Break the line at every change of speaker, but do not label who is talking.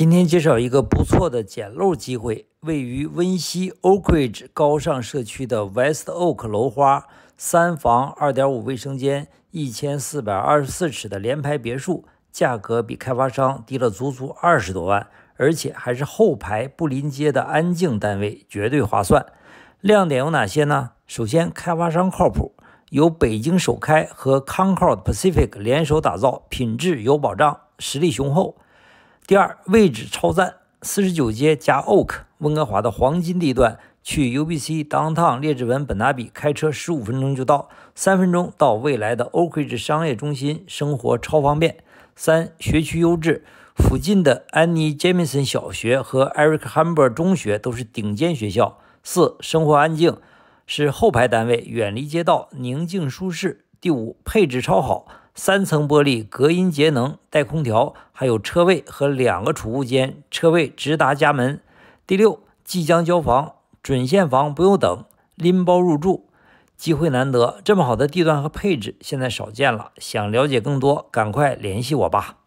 今天介绍一个不错的捡漏机会，位于温西 Oakridge 高尚社区的 West Oak 楼花三房二点五卫生间一千四百二十四尺的联排别墅，价格比开发商低了足足二十多万，而且还是后排不临街的安静单位，绝对划算。亮点有哪些呢？首先，开发商靠谱，由北京首开和 Concord Pacific 联手打造，品质有保障，实力雄厚。第二位置超赞，四十九街加 Oak 温哥华的黄金地段，去 UBC、Downtown 列治文本拿比开车十五分钟就到，三分钟到未来的 Oakridge 商业中心，生活超方便。三学区优质，附近的安妮·杰米森小学和 Eric Hamber 中学都是顶尖学校。四生活安静，是后排单位，远离街道，宁静舒适。第五配置超好。三层玻璃，隔音节能，带空调，还有车位和两个储物间，车位直达家门。第六，即将交房，准现房，不用等，拎包入住，机会难得，这么好的地段和配置，现在少见了。想了解更多，赶快联系我吧。